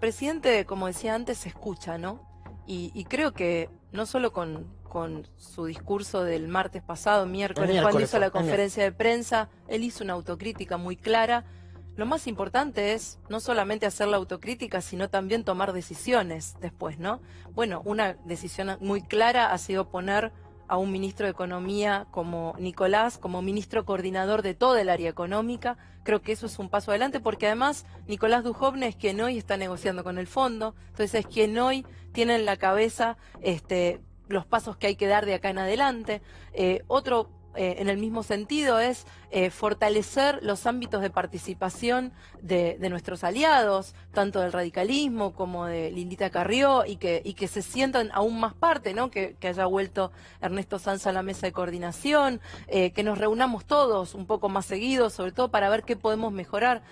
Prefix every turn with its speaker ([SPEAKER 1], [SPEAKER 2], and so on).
[SPEAKER 1] presidente, como decía antes, se escucha, ¿no? Y, creo que no solo con, con, su discurso del martes pasado, miércoles, miércoles cuando hizo la conferencia de prensa, él hizo una autocrítica muy clara. Lo más importante es no solamente hacer la autocrítica, sino también tomar decisiones después, ¿no? Bueno, una decisión muy clara ha sido poner a un ministro de Economía como Nicolás, como ministro coordinador de toda el área económica. Creo que eso es un paso adelante porque además Nicolás Dujovne es quien hoy está negociando con el fondo, entonces es quien hoy tiene en la cabeza este, los pasos que hay que dar de acá en adelante. Eh, otro eh, en el mismo sentido es eh, fortalecer los ámbitos de participación de, nuestros aliados, tanto del radicalismo como de Lindita Carrió, y que, se sientan aún más parte, ¿no? que, haya vuelto Ernesto Sanz a la mesa de coordinación, eh, que nos reunamos todos un poco más seguidos, sobre todo para ver qué podemos mejorar